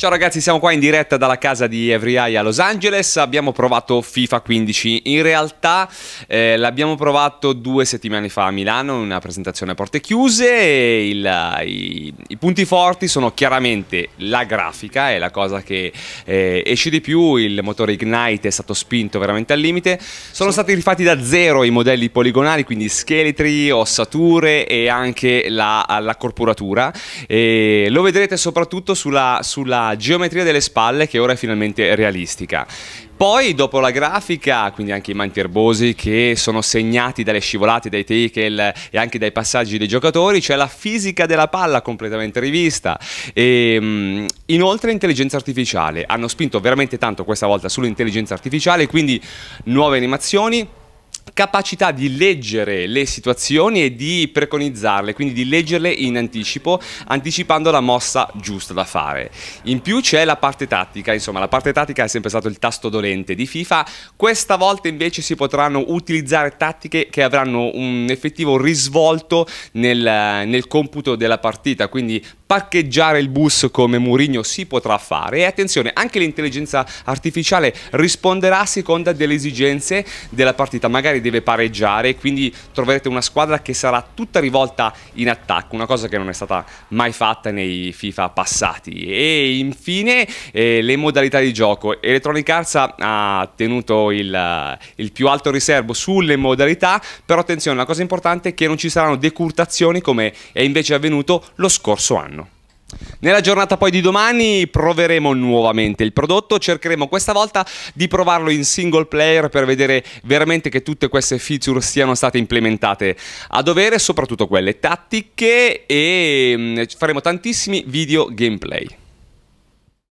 Ciao ragazzi, siamo qua in diretta dalla casa di Every Eye a Los Angeles. Abbiamo provato FIFA 15. In realtà eh, l'abbiamo provato due settimane fa a Milano, in una presentazione a porte chiuse. Il, eh, i, i, punti forti sono chiaramente la grafica, è la cosa che eh, esce di più. Il motore Ignite è stato spinto veramente al limite. Sono stati rifatti da zero i modelli poligonali, quindi scheletri, ossature e anche la, la corporatura. E lo vedrete soprattutto sulla, sulla geometria delle spalle che ora è finalmente realistica. Poi dopo la grafica, quindi anche i manti erbosi che sono segnati dalle scivolate, dai tackle e anche dai passaggi dei giocatori, c'è cioè la fisica della palla completamente rivista e ehm, inoltre l'intelligenza artificiale. Hanno spinto veramente tanto questa volta sull'intelligenza artificiale, quindi nuove animazioni, capacità di leggere le situazioni e di preconizzarle, quindi di leggerle in anticipo, anticipando la mossa giusta da fare. In più c'è la parte tattica, insomma la parte tattica è sempre stato il tasto dolente di FIFA, questa volta invece si potranno utilizzare tattiche che avranno un effettivo risvolto nel, nel computo della partita, quindi parcheggiare il bus come Mourinho si potrà fare e attenzione anche l'intelligenza artificiale risponderà a seconda delle esigenze della partita magari avversari deve pareggiare, quindi troverete una squadra che sarà tutta rivolta in attacco, una cosa che non è stata mai fatta nei FIFA passati. E infine eh, le modalità di gioco. Electronic Arts ha tenuto il, eh, il più alto riservo sulle modalità, però attenzione, la cosa importante è che non ci saranno decurtazioni come è invece avvenuto lo scorso anno. Nella giornata poi di domani proveremo nuovamente il prodotto, cercheremo questa volta di provarlo in single player per vedere veramente che tutte queste feature siano state implementate a dovere, soprattutto quelle tattiche e mm, faremo tantissimi video gameplay.